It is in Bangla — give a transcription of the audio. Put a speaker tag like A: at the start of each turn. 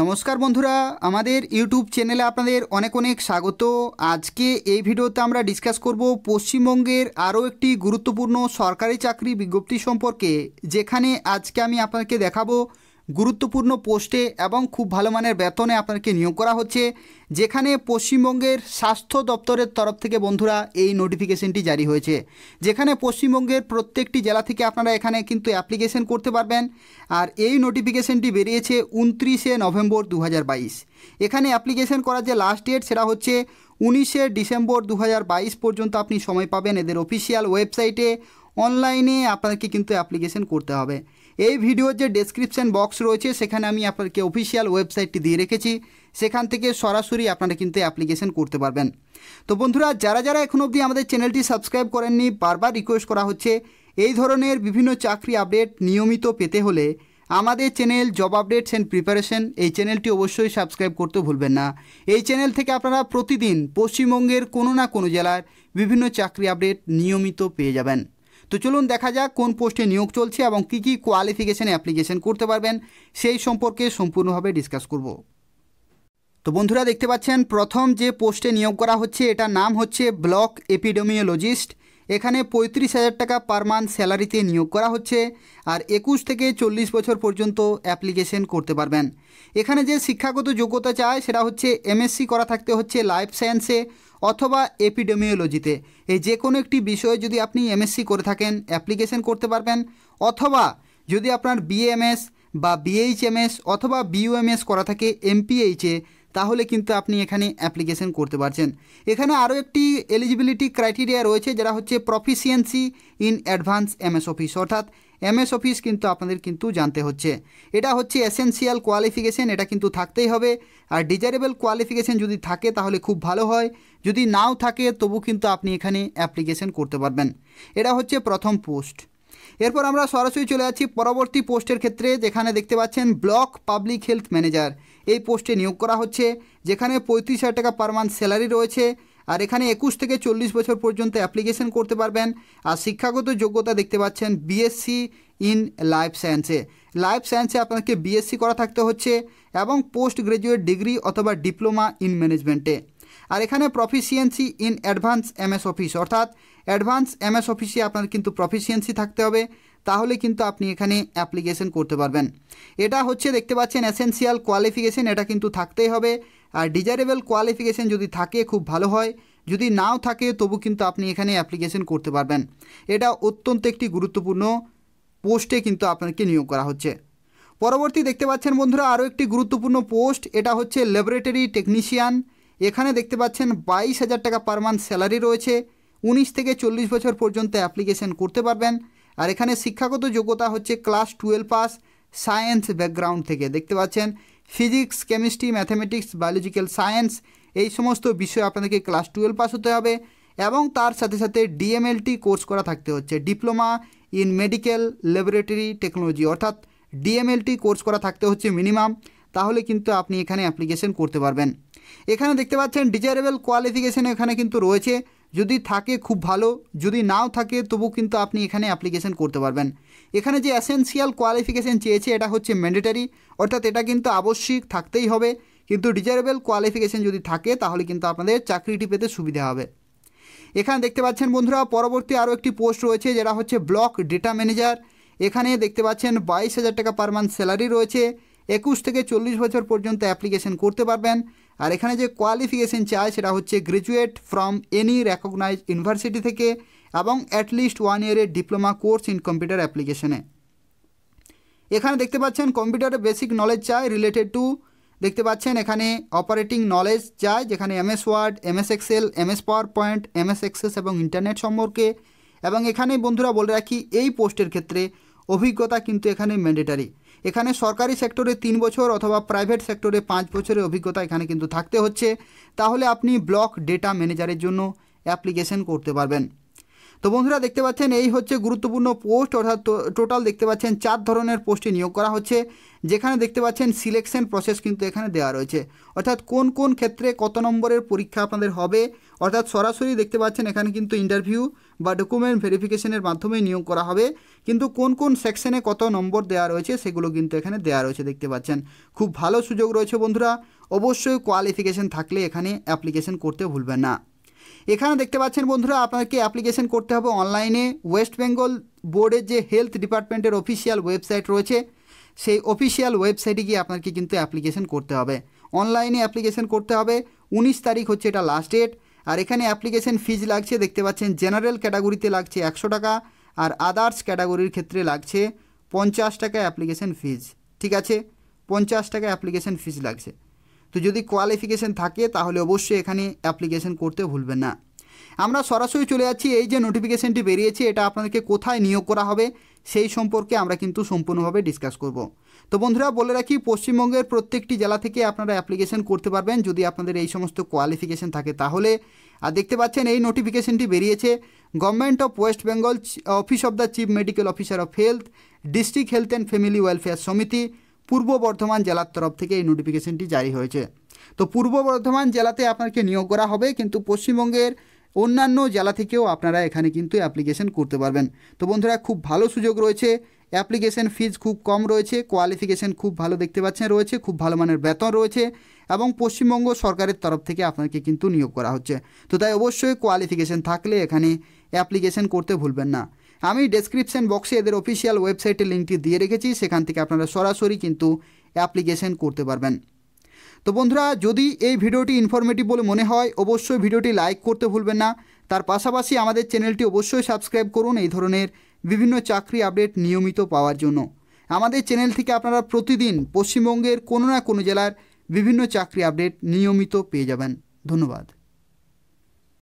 A: নমস্কার বন্ধুরা আমাদের ইউটিউব চ্যানেলে আপনাদের অনেক অনেক স্বাগত আজকে এই ভিডিওতে আমরা ডিসকাস করব পশ্চিমবঙ্গের আরও একটি গুরুত্বপূর্ণ সরকারি চাকরি বিজ্ঞপ্তি সম্পর্কে যেখানে আজকে আমি আপনাকে দেখাবো গুরুত্বপূর্ণ পোস্টে এবং খুব ভালো মানের বেতনে আপনাকে নিয়োগ করা হচ্ছে যেখানে পশ্চিমবঙ্গের স্বাস্থ্য দপ্তরের তরফ থেকে বন্ধুরা এই নোটিফিকেশনটি জারি হয়েছে যেখানে পশ্চিমবঙ্গের প্রত্যেকটি জেলা থেকে আপনারা এখানে কিন্তু অ্যাপ্লিকেশন করতে পারবেন আর এই নোটিফিকেশনটি বেরিয়েছে উনত্রিশে নভেম্বর দু এখানে অ্যাপ্লিকেশন করার যে লাস্ট ডেট সেটা হচ্ছে উনিশে ডিসেম্বর দু পর্যন্ত আপনি সময় পাবেন এদের অফিসিয়াল ওয়েবসাইটে অনলাইনে আপনাদেরকে কিন্তু অ্যাপ্লিকেশন করতে হবে এই ভিডিওর যে ডেসক্রিপশান বক্স রয়েছে সেখানে আমি আপনাকে অফিসিয়াল ওয়েবসাইটটি দিয়ে রেখেছি সেখান থেকে সরাসরি আপনারা কিন্তু অ্যাপ্লিকেশন করতে পারবেন তো বন্ধুরা যারা যারা এখন অবধি আমাদের চ্যানেলটি সাবস্ক্রাইব করেননি বারবার রিকোয়েস্ট করা হচ্ছে এই ধরনের বিভিন্ন চাকরি আপডেট নিয়মিত পেতে হলে আমাদের channel job updates and preparation এই চ্যানেলটি অবশ্যই সাবস্ক্রাইব করতে ভুলবেন না এই চ্যানেল থেকে আপনারা প্রতিদিন পশ্চিমবঙ্গের কোনো না কোনো জেলার বিভিন্ন চাকরি আপডেট নিয়মিত পেয়ে যাবেন তো চলুন দেখা যাক কোন পোস্টে নিয়োগ চলছে এবং কী কী কোয়ালিফিকেশানে অ্যাপ্লিকেশন করতে পারবেন সেই সম্পর্কে সম্পূর্ণভাবে ডিসকাস করব তো বন্ধুরা দেখতে পাচ্ছেন প্রথম যে পোস্টে নিয়োগ করা হচ্ছে এটার নাম হচ্ছে ব্লক এপিডেমিওলজিস্ট এখানে পঁয়ত্রিশ হাজার টাকা পার মান্থ স্যালারিতে নিয়োগ করা হচ্ছে আর একুশ থেকে চল্লিশ বছর পর্যন্ত অ্যাপ্লিকেশন করতে পারবেন এখানে যে শিক্ষাগত যোগ্যতা চায় সেটা হচ্ছে এমএসসি করা থাকতে হচ্ছে লাইফ সায়েন্সে অথবা এপিডেমিওলজিতে এই যে কোনো একটি বিষয়ে যদি আপনি এমএসসি করে থাকেন অ্যাপ্লিকেশন করতে পারবেন অথবা যদি আপনার বিএমএস বা বিএইচএমএস অথবা বিউএমএস করা থাকে এমপিএইচে তাহলে কিন্তু আপনি এখানে অ্যাপ্লিকেশন করতে পারছেন এখানে আরও একটি এলিজিবিলিটি ক্রাইটেরিয়া রয়েছে যারা হচ্ছে proficiency in advance MS Office অর্থাৎ এমএস অফিস কিন্তু আপনাদের কিন্তু জানতে হচ্ছে এটা হচ্ছে এসেন্সিয়াল কোয়ালিফিকেশান এটা কিন্তু থাকতেই হবে আর ডিজারেবল কোয়ালিফিকেশান যদি থাকে তাহলে খুব ভালো হয় যদি নাও থাকে তবু কিন্তু আপনি এখানে অ্যাপ্লিকেশান করতে পারবেন এটা হচ্ছে প্রথম পোস্ট এরপর আমরা সরাসরি চলে যাচ্ছি পরবর্তী পোস্টের ক্ষেত্রে যেখানে দেখতে পাচ্ছেন ব্লক পাবলিক হেলথ ম্যানেজার এই পোস্টে নিয়োগ করা হচ্ছে যেখানে পঁয়ত্রিশ হাজার টাকা পার মান্থ স্যালারি রয়েছে আর এখানে একুশ থেকে চল্লিশ বছর পর্যন্ত অ্যাপ্লিকেশন করতে পারবেন আর শিক্ষাগত যোগ্যতা দেখতে পাচ্ছেন বিএসসি ইন লাইফ সায়েন্সে লাইফ সায়েন্সে আপনাকে বিএসসি করা থাকতে হচ্ছে এবং পোস্ট গ্রাজুয়েট ডিগ্রি অথবা ডিপ্লোমা ইন ম্যানেজমেন্টে আর এখানে proficiency in advance MS Office অর্থাৎ অ্যাডভান্স এমএস অফিসে আপনার কিন্তু প্রফিসিয়েন্সি থাকতে হবে তাহলে কিন্তু আপনি এখানে অ্যাপ্লিকেশন করতে পারবেন এটা হচ্ছে দেখতে পাচ্ছেন অ্যাসেন্সিয়াল কোয়ালিফিকেশন এটা কিন্তু থাকতেই হবে আর ডিজারেবল কোয়ালিফিকেশন যদি থাকে খুব ভালো হয় যদি নাও থাকে তবু কিন্তু আপনি এখানে অ্যাপ্লিকেশন করতে পারবেন এটা অত্যন্ত একটি গুরুত্বপূর্ণ পোস্টে কিন্তু আপনাকে নিয়োগ করা হচ্ছে পরবর্তী দেখতে পাচ্ছেন বন্ধুরা আরও একটি গুরুত্বপূর্ণ পোস্ট এটা হচ্ছে ল্যাবরেটরি টেকনিশিয়ান এখানে দেখতে পাচ্ছেন বাইশ হাজার টাকা পার মান্থ স্যালারি রয়েছে উনিশ থেকে চল্লিশ বছর পর্যন্ত অ্যাপ্লিকেশন করতে পারবেন আর এখানে শিক্ষাগত যোগ্যতা হচ্ছে class twelve pass science background থেকে দেখতে পাচ্ছেন physics chemistry mathematics biological science এই সমস্ত বিষয়ে আপনাদেরকে ক্লাস টুয়েলভ পাস হতে হবে এবং তার সাথে সাথে ডিএমএলটি কোর্স করা থাকতে হচ্ছে diploma in medical laboratory technology অর্থাৎ ডিএমএলটি কোর্স করা থাকতে হচ্ছে মিনিমাম তাহলে কিন্তু আপনি এখানে অ্যাপ্লিকেশন করতে পারবেন এখানে দেখতে পাচ্ছেন ডিজারেবল কোয়ালিফিকেশন এখানে কিন্তু রয়েছে যদি থাকে খুব ভালো যদি নাও থাকে তবু কিন্তু আপনি এখানে অ্যাপ্লিকেশন করতে পারবেন এখানে যে অ্যাসেন্সিয়াল কোয়ালিফিকেশান চেয়েছে এটা হচ্ছে ম্যান্ডেটারি অর্থাৎ এটা কিন্তু আবশ্যিক থাকতেই হবে কিন্তু ডিজারেবল কোয়ালিফিকেশান যদি থাকে তাহলে কিন্তু আপনাদের চাকরিটি পেতে সুবিধা হবে এখানে দেখতে পাচ্ছেন বন্ধুরা পরবর্তী আরও একটি পোস্ট রয়েছে যেটা হচ্ছে ব্লক ডেটা ম্যানেজার এখানে দেখতে পাচ্ছেন বাইশ হাজার টাকা পার মান্থ স্যালারি রয়েছে একুশ থেকে চল্লিশ বছর পর্যন্ত অ্যাপ্লিকেশন করতে পারবেন আর এখানে যে কোয়ালিফিকেশন চায় সেটা হচ্ছে graduate from any recognise university থেকে এবং অ্যাটলিস্ট ওয়ান ইয়ারের ডিপ্লোমা কোর্স ইন কম্পিউটার অ্যাপ্লিকেশানে এখানে দেখতে পাচ্ছেন কম্পিউটারে বেসিক নলেজ চায় রিলেটেড টু দেখতে পাচ্ছেন এখানে অপারেটিং নলেজ চায় যেখানে MS Word MS Excel MS PowerPoint MS Access এবং ইন্টারনেট সম্পর্কে এবং এখানে বন্ধুরা বলে রাখি এই পোস্টের ক্ষেত্রে অভিজ্ঞতা কিন্তু এখানে ম্যান্ডেটারি এখানে সরকারি সেক্টরে তিন বছর অথবা প্রাইভেট সেক্টরে পাঁচ বছরের অভিজ্ঞতা এখানে কিন্তু থাকতে হচ্ছে তাহলে আপনি ব্লক ডেটা ম্যানেজারের জন্য অ্যাপ্লিকেশন করতে পারবেন তো বন্ধুরা দেখতে পাচ্ছেন এই হচ্ছে গুরুত্বপূর্ণ পোস্ট অর্থাৎ টোটাল দেখতে পাচ্ছেন চার ধরনের পোস্টে নিয়োগ করা হচ্ছে যেখানে দেখতে পাচ্ছেন সিলেকশন প্রসেস কিন্তু এখানে দেওয়া রয়েছে অর্থাৎ কোন কোন ক্ষেত্রে কত নম্বরের পরীক্ষা আপনাদের হবে অর্থাৎ সরাসরি দেখতে পাচ্ছেন এখানে কিন্তু ইন্টারভিউ বা ডকুমেন্ট ভেরিফিকেশনের মাধ্যমে নিয়োগ করা হবে কিন্তু কোন কোন সেকশনে কত নম্বর দেওয়া রয়েছে সেগুলো কিন্তু এখানে দেওয়া রয়েছে দেখতে পাচ্ছেন খুব ভালো সুযোগ রয়েছে বন্ধুরা অবশ্যই কোয়ালিফিকেশন থাকলে এখানে অ্যাপ্লিকেশন করতে ভুলবেন না এখানে দেখতে পাচ্ছেন বন্ধুরা আপনাকে অ্যাপ্লিকেশন করতে হবে অনলাইনে ওয়েস্ট বেঙ্গল বোর্ডের যে হেলথ ডিপার্টমেন্টের অফিসিয়াল ওয়েবসাইট রয়েছে সেই অফিসিয়াল ওয়েবসাইটে গিয়ে আপনাকে কিন্তু অ্যাপ্লিকেশন করতে হবে অনলাইনে অ্যাপ্লিকেশন করতে হবে উনিশ তারিখ হচ্ছে এটা লাস্ট ডেট আর এখানে অ্যাপ্লিকেশন ফিজ লাগছে দেখতে পাচ্ছেন জেনারেল ক্যাটাগরিতে লাগছে একশো টাকা আর আদার্স ক্যাটাগরির ক্ষেত্রে লাগছে পঞ্চাশ টাকা অ্যাপ্লিকেশন ফিজ ঠিক আছে পঞ্চাশ টাকা অ্যাপ্লিকেশন ফিজ লাগছে তো যদি কোয়ালিফিকেশন থাকে তাহলে অবশ্যই এখানে অ্যাপ্লিকেশন করতে ভুলবেন না আমরা সরাসরি চলে যাচ্ছি এই যে নোটিফিকেশনটি বেরিয়েছে এটা আপনাদেরকে কোথায় নিয়োগ করা হবে সেই সম্পর্কে আমরা কিন্তু সম্পূর্ণভাবে ডিসকাস করব তো বন্ধুরা বলে রাখি পশ্চিমবঙ্গের প্রত্যেকটি জেলা থেকে আপনারা অ্যাপ্লিকেশন করতে পারবেন যদি আপনাদের এই সমস্ত কোয়ালিফিকেশন থাকে তাহলে আর দেখতে পাচ্ছেন এই নোটিফিকেশনটি বেরিয়েছে government of West Bengal office of the chief medical officer of health district health and family welfare সমিতি পূর্ব বর্ধমান জেলার তরফ থেকে এই নোটিফিকেশনটি জারি হয়েছে তো পূর্ব বর্ধমান জেলাতে আপনাকে নিয়োগ করা হবে কিন্তু পশ্চিমবঙ্গের অন্যান্য জেলা থেকেও আপনারা এখানে কিন্তু অ্যাপ্লিকেশন করতে পারবেন তো বন্ধুরা খুব ভালো সুযোগ রয়েছে অ্যাপ্লিকেশন ফিজ খুব কম রয়েছে কোয়ালিফিকেশন খুব ভালো দেখতে পাচ্ছেন রয়েছে খুব ভালো মানের বেতন রয়েছে এবং পশ্চিমবঙ্গ সরকারের তরফ থেকে আপনাকে কিন্তু নিয়োগ করা হচ্ছে তো তাই অবশ্যই কোয়ালিফিকেশন থাকলে এখানে অ্যাপ্লিকেশন করতে ভুলবেন না আমি ডেসক্রিপশন বক্সে এদের অফিসিয়াল ওয়েবসাইটে লিঙ্কটি দিয়ে রেখেছি সেখান থেকে আপনারা সরাসরি কিন্তু অ্যাপ্লিকেশন করতে পারবেন তো বন্ধুরা যদি এই ভিডিওটি ইনফরমেটিভ বলে মনে হয় অবশ্যই ভিডিওটি লাইক করতে ভুলবেন না তার পাশাপাশি আমাদের চ্যানেলটি অবশ্যই সাবস্ক্রাইব করুন এই ধরনের বিভিন্ন চাকরি আপডেট নিয়মিত পাওয়ার জন্য আমাদের চ্যানেল থেকে আপনারা প্রতিদিন পশ্চিমবঙ্গের কোনো না কোনো জেলার বিভিন্ন চাকরি আপডেট নিয়মিত পেয়ে যাবেন ধন্যবাদ